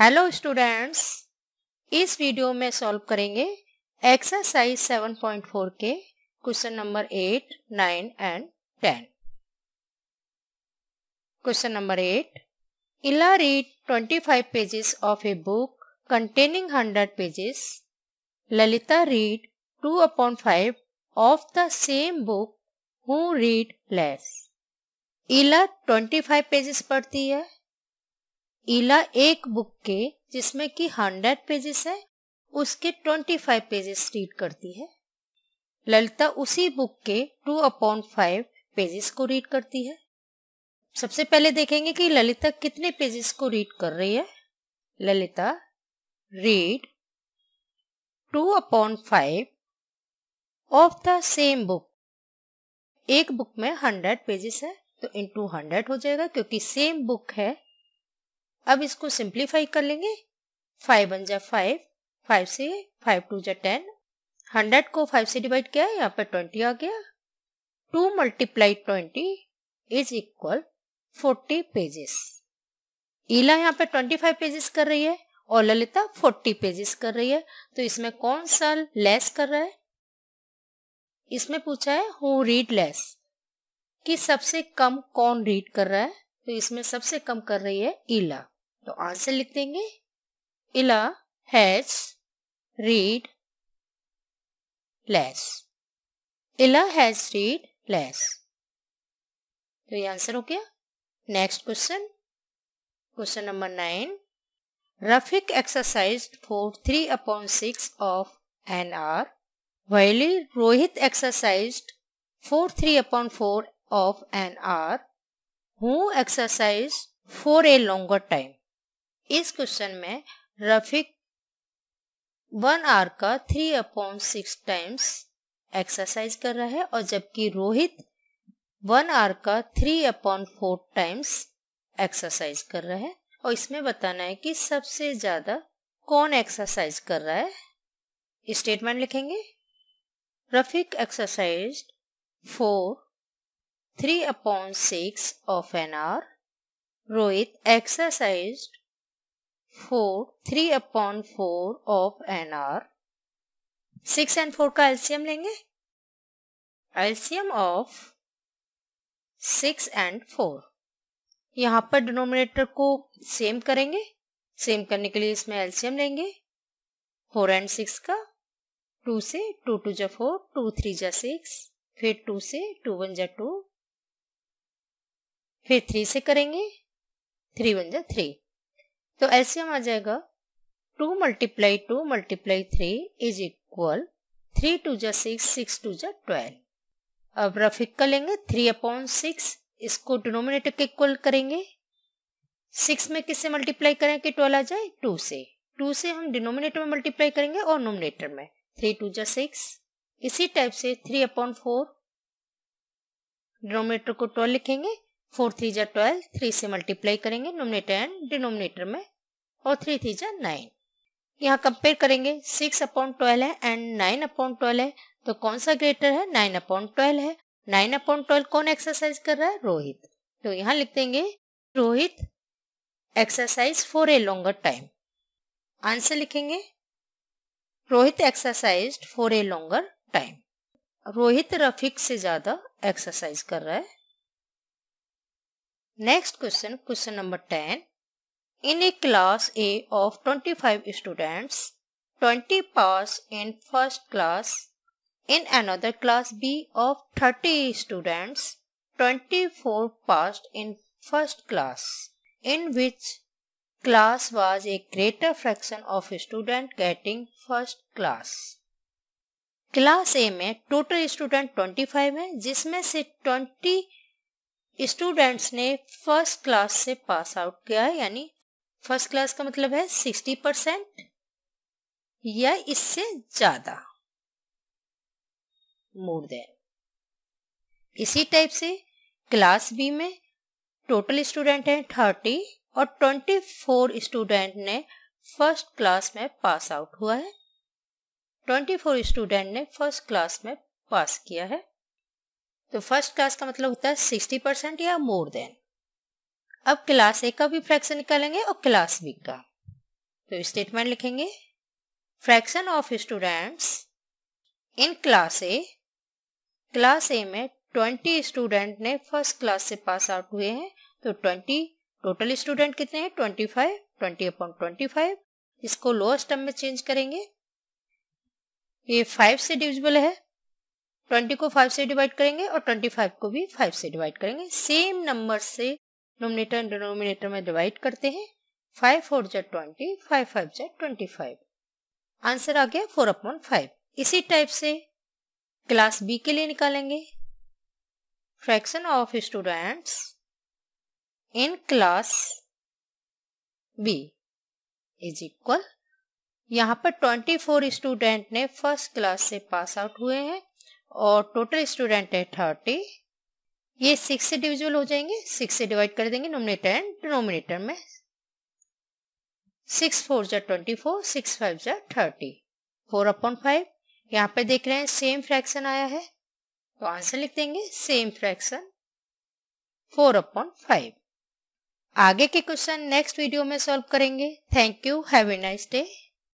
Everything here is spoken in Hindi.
हेलो स्टूडेंट्स इस वीडियो में सॉल्व करेंगे एक्सरसाइज 7.4 के question number eight nine and ten question number eight Ila read 25 pages of a book containing 100 pages Lalita read two upon five of the same book who read less Ila 25 pages पढ़ती है इला एक बुक के जिसमें कि हंड्रेड पेजेस है उसके ट्वेंटी फाइव पेजेस रीड करती है ललिता उसी बुक के टू अपॉन फाइव पेजेस को रीड करती है सबसे पहले देखेंगे कि ललिता कितने पेजेस को रीड कर रही है Lalita read two upon five of the same book एक बुक में हंड्रेड पेजेस है तो इन टू हंड्रेड हो जाएगा क्योंकि सेम बुक है अब इसको सिंप्लीफाई कर लेंगे फाइव वन जा फाइव फाइव से फाइव टू जा टेन हंड्रेड को फाइव से डिवाइड किया यहाँ पर ट्वेंटी आ गया two multiply twenty is equal forty pages Ila यहाँ पे ट्वेंटी फाइव पेजेस कर रही है और ललिता फोर्टी पेजेस कर रही है तो इसमें कौन सा लेस कर रहा है इसमें पूछा है हु रीड लेस कि सबसे कम कौन रीड कर रहा है तो इसमें सबसे कम कर रही है ईला तो आंसर लिख देंगे Ila has read less Ila has read less तो ये आंसर हो गया next question question number nine Rafiq exercise for three upon six of an hour while Rohit exercise for three upon four of an hour who exercise for a longer time इस क्वेश्चन में रफिक वन आर का three upon six times exercise कर रहा है और जबकि रोहित वन आर का three upon four times exercise कर रहा है और इसमें बताना है कि सबसे ज्यादा कौन एक्सरसाइज कर रहा है स्टेटमेंट लिखेंगे Rafiq exercise for three upon six of an hour Rohit exercise for three upon four of an hour six and four का एल्सियम लेंगे LCM of six and four यहां पर डिनोमिनेटर को सेम करेंगे सेम करने के लिए इसमें एल्सियम लेंगे फोर एंड सिक्स का टू से टू टू जा फोर टू थ्री जा सिक्स फिर टू से टू वन जा टू फिर थ्री से करेंगे थ्री वन जा थ्री तो एलसीएम आ जाएगा two multiply two multiply three is equal three two जा सिक्स सिक्स टू जा ट्वेल्व अब रफिक कर लेंगे थ्री अपॉन सिक्स इसको डिनोमिनेटर के इक्वल करेंगे सिक्स में किससे मल्टीप्लाई करें कि ट्वेल्व आ जाए टू से टू से हम डिनोमिनेटर में मल्टीप्लाई करेंगे और नोमिनेटर में थ्री टू जा सिक्स इसी टाइप से थ्री अपॉन फोर डिनोमिनेटर को ट्वेल्व लिखेंगे फोर थ्री जा ट्वेल्व थ्री से मल्टीप्लाई करेंगे नोमिनेटर एंड डिनोमिनेटर में और थ्री थ्री जा नाइन यहाँ कंपेयर करेंगे सिक्स अपॉइंट ट्वेल्व है एंड नाइन अपॉइंट ट्वेल्व है तो कौन सा ग्रेटर है नाइन अपॉइंट ट्वेल्व है नाइन अपॉइंट ट्वेल्व कौन एक्सरसाइज कर रहा है रोहित तो यहाँ लिख देंगे Rohit exercise for a longer time answer लिखेंगे Rohit exercise for a longer time Rohit Rafiq से ज्यादा एक्सरसाइज कर रहा है next question question number ten In a class A of 25 students, 20 pass in first class. In another class B of 30 students, 24 passed in first class, in which class was a greater fraction of students getting first class. A, A में total student 25 हैं जिसमें से 20 students ने first class से pass out किया है यानी फर्स्ट क्लास का मतलब है सिक्सटी परसेंट या इससे ज्यादा मोर देन इसी टाइप से क्लास बी में टोटल स्टूडेंट हैं थर्टी और ट्वेंटी फोर स्टूडेंट ने फर्स्ट क्लास में पास आउट हुआ है ट्वेंटी फोर स्टूडेंट ने फर्स्ट क्लास में पास किया है तो फर्स्ट क्लास का मतलब होता है सिक्सटी परसेंट या मोर देन अब क्लास ए का भी फ्रैक्शन निकालेंगे और क्लास बी का तो स्टेटमेंट लिखेंगे fraction of students in class A class A में ट्वेंटी स्टूडेंट ने फर्स्ट क्लास से पास आउट हुए हैं तो ट्वेंटी टोटल स्टूडेंट कितने हैं twenty five twenty upon twenty five इसको लोअर स्टम में चेंज करेंगे ये फाइव से डिविजिबल है ट्वेंटी को फाइव से डिवाइड करेंगे और ट्वेंटी फाइव को भी फाइव से डिवाइड करेंगे सेम नंबर से नोमिनेटर डिनोमिनेटर में डिवाइड करते हैं फाइव फोर जेड ट्वेंटी फाइव फाइव जेड ट्वेंटी फाइव आंसर आ गया फोर अपॉन फाइव इसी टाइप से क्लास बी के लिए निकालेंगे fraction of students in class B is equal यहाँ पर ट्वेंटी फोर स्टूडेंट ने फर्स्ट क्लास से पास आउट हुए हैं और टोटल स्टूडेंट है थर्टी ये सिक्स से डिविजिबल हो जाएंगे सिक्स से डिवाइड कर देंगे नोमिनेटर एंड डिनोमिनेटर में सिक्स फोर जा ट्वेंटी फोर सिक्स फाइव जा थर्टी फोर अपॉन फाइव यहाँ पे देख रहे हैं सेम फ्रैक्शन आया है तो आंसर लिख देंगे same fraction four upon five आगे के क्वेश्चन नेक्स्ट वीडियो में सॉल्व करेंगे thank you have a nice day